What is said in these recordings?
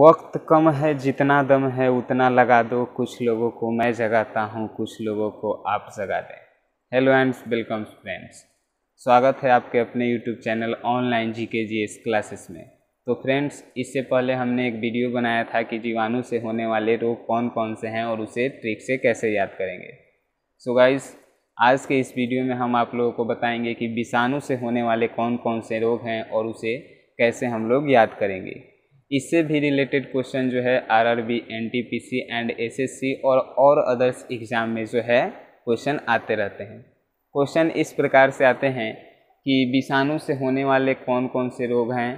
वक्त कम है जितना दम है उतना लगा दो कुछ लोगों को मैं जगाता हूँ कुछ लोगों को आप जगा दें हेलो एंड वेलकम फ्रेंड्स स्वागत है आपके अपने यूट्यूब चैनल ऑनलाइन जी के जी एस क्लासेस में तो फ्रेंड्स इससे पहले हमने एक वीडियो बनाया था कि जीवाणु से होने वाले रोग कौन कौन से हैं और उसे ट्रिक से कैसे याद करेंगे सो so गाइज आज के इस वीडियो में हम आप लोगों को बताएंगे कि विषाणु से होने वाले कौन कौन से रोग हैं और उसे कैसे हम लोग याद करेंगे इससे भी रिलेटेड क्वेश्चन जो है आरआरबी एनटीपीसी एंड एसएससी और और अदर्स एग्ज़ाम में जो है क्वेश्चन आते रहते हैं क्वेश्चन इस प्रकार से आते हैं कि विषाणु से होने वाले कौन कौन से रोग हैं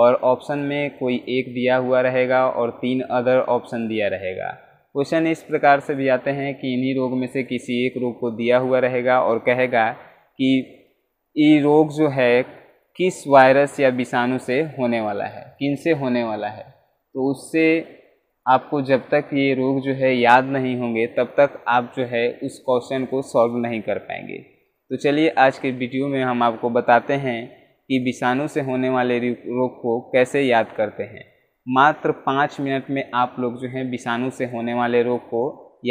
और ऑप्शन में कोई एक दिया हुआ रहेगा और तीन अदर ऑप्शन दिया रहेगा क्वेश्चन इस प्रकार से भी आते हैं कि इन्हीं रोग में से किसी एक रोग को दिया हुआ रहेगा और कहेगा कि ये रोग जो है किस वायरस या विषाणु से होने वाला है किन से होने वाला है तो उससे आपको जब तक ये रोग जो है याद नहीं होंगे तब तक आप जो है उस क्वेश्चन को सॉल्व नहीं कर पाएंगे तो चलिए आज के वीडियो में हम आपको बताते हैं कि विषाणु से होने वाले रोग को कैसे याद करते हैं मात्र पाँच मिनट में आप लोग जो हैं विषाणु से होने वाले रोग को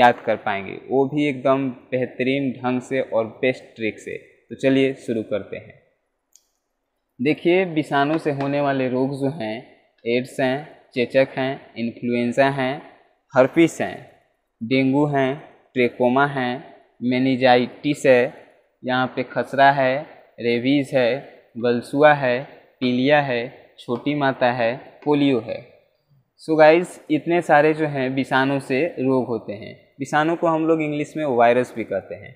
याद कर पाएंगे वो भी एकदम बेहतरीन ढंग से और बेस्ट ट्रिक से तो चलिए शुरू करते हैं देखिए विषाणु से होने वाले रोग जो हैं एड्स हैं चेचक हैं इन्फ्लुएंजा हैं हर्पिस हैं डेंगू हैं ट्रेकोमा हैं मेनिजाइटिस है यहाँ पे खसरा है रेबीज़ है गलसुआ है पीलिया है छोटी माता है पोलियो है सो so गाइस इतने सारे जो हैं विषाणु से रोग होते हैं विषाणु को हम लोग इंग्लिश में वायरस भी कहते हैं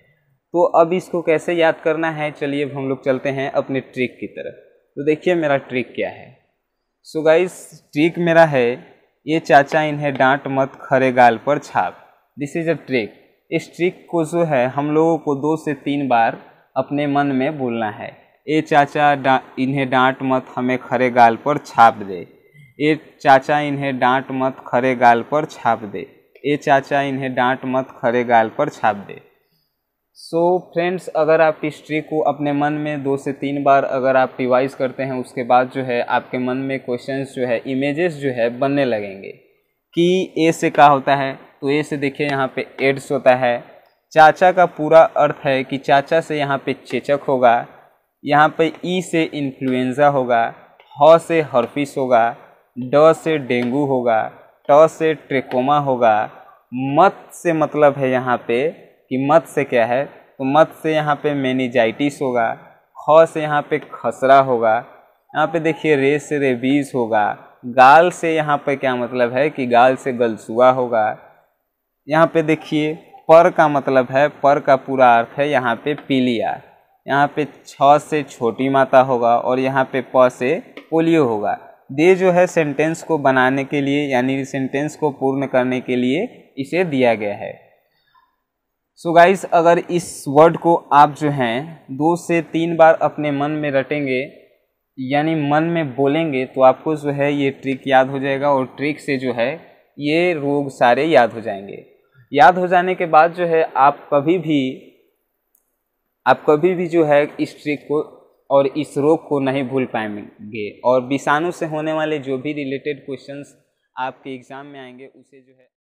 तो अब इसको कैसे याद करना है चलिए अब हम लोग चलते हैं अपने ट्रिक की तरफ तो देखिए मेरा ट्रिक क्या है सो so गाइस ट्रिक मेरा है ये चाचा इन्हें डांट मत खरे गाल पर छाप दिस इज अ ट्रिक इस ट्रिक को जो है हम लोगों को दो से तीन बार अपने मन में बोलना है ए चाचा डा इन्हें डांट मत हमें खरे गाल पर छाप दे ए चाचा इन्हें डांट मत खरे गाल पर छाप दे ए चाचा इन्हें डांट मत खरे गाल पर छाप दे सो so, फ्रेंड्स अगर आप इस ट्रिक को अपने मन में दो से तीन बार अगर आप रिवाइज करते हैं उसके बाद जो है आपके मन में क्वेश्चंस जो है इमेजेस जो है बनने लगेंगे कि ए से क्या होता है तो ए से देखिए यहाँ पे एड्स होता है चाचा का पूरा अर्थ है कि चाचा से यहाँ पे चेचक होगा यहाँ पे ई e से इन्फ्लुएंजा होगा ह से हर्फिस होगा ड से डेंगू होगा ट से ट्रेकोमा होगा मत से मतलब है यहाँ पे कि मत से क्या है तो मत से यहाँ पे मैनिजाइटिस होगा ख से यहाँ पे खसरा होगा यहाँ पे देखिए रे से रेबीज होगा गाल से यहाँ पे क्या मतलब है कि गाल से गलसुआ होगा यहाँ पे देखिए पर का मतलब है पर का पूरा अर्थ है यहाँ पे पीलिया यहाँ पे छ से छोटी माता होगा और यहाँ पे प से पोलियो होगा दे जो है सेंटेंस को बनाने के लिए यानी सेंटेंस को पूर्ण करने के लिए इसे दिया गया है सो so गाइस अगर इस वर्ड को आप जो हैं दो से तीन बार अपने मन में रटेंगे यानी मन में बोलेंगे तो आपको जो है ये ट्रिक याद हो जाएगा और ट्रिक से जो है ये रोग सारे याद हो जाएंगे याद हो जाने के बाद जो है आप कभी भी आप कभी भी जो है इस ट्रिक को और इस रोग को नहीं भूल पाएंगे और विषाणु से होने वाले जो भी रिलेटेड क्वेश्चंस आपके एग्ज़ाम में आएंगे उसे जो है